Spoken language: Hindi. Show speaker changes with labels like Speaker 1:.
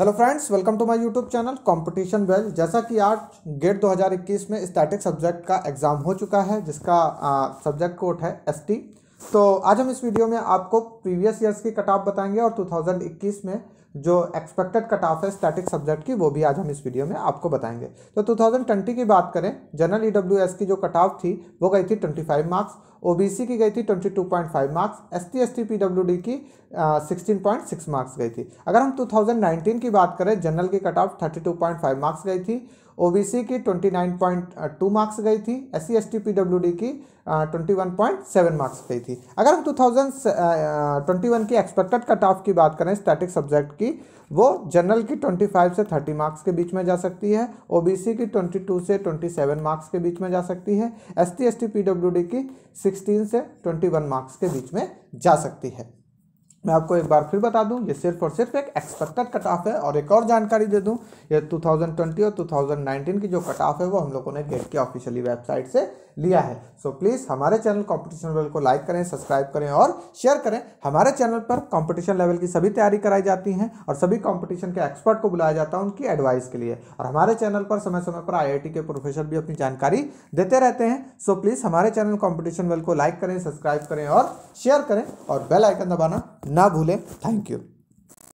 Speaker 1: hello friends welcome to my YouTube channel competition well जैसा कि आज गेट 2021 में स्टैटिक सब्जेक्ट का एग्ज़ाम हो चुका है जिसका सब्जेक्ट कोड है एसटी तो आज हम इस वीडियो में आपको प्रीवियस ईयर्स की कट बताएंगे और 2021 में जो एक्सपेक्टेड कट ऑफ है स्टैटिक सब्जेक्ट की वो भी आज हम इस वीडियो में आपको बताएंगे तो 2020 की बात करें जनरल ई e की जो कट ऑफ थी वो गई थी 25 मार्क्स ओबीसी की गई थी 22.5 marks S T S T P W D की सिक्सटीन पॉइंट सिक्स मार्क्स गई थी अगर हम 2019 की बात करें जनरल की कट ऑफ थर्टी मार्क्स गई थी ओ की ट्वेंटी मार्क्स गई थी S C S T P D की twenty one point seven marks गई थी अगर हम टू थाउजेंड ट्वेंटी वन की एक्सपेक्टेड कट ऑफ की बात करें स्टैटिक सब्जेक्ट की वो जनरल की 25 से 30 मार्क्स के बीच में जा सकती है ओबीसी की 22 से 27 मार्क्स के बीच में जा सकती है S T S T P W D की 16 से 21 मार्क्स के बीच में जा सकती है मैं आपको एक बार फिर बता दूं ये सिर्फ और सिर्फ एक एक्सपेक्टेड कट ऑफ है और एक और जानकारी दे दूं ये 2020 और 2019 की जो कट ऑफ है वो हम लोगों ने गेट के ऑफिशियली वेबसाइट से लिया है सो so, प्लीज़ हमारे चैनल कॉम्पिटिशन लेवल को लाइक करें सब्सक्राइब करें और शेयर करें हमारे चैनल पर कॉम्पिटिशन लेवल की सभी तैयारी कराई जाती हैं और सभी कॉम्पिटिशन के एक्सपर्ट को बुलाया जाता है उनकी एडवाइस के लिए और हमारे चैनल पर समय समय पर आई के प्रोफेसर भी अपनी जानकारी देते रहते हैं सो so, प्लीज़ हमारे चैनल कॉम्पिटिशन लेवल को लाइक करें सब्सक्राइब करें और शेयर करें और बेल आइकन दबाना ना भूलें थैंक यू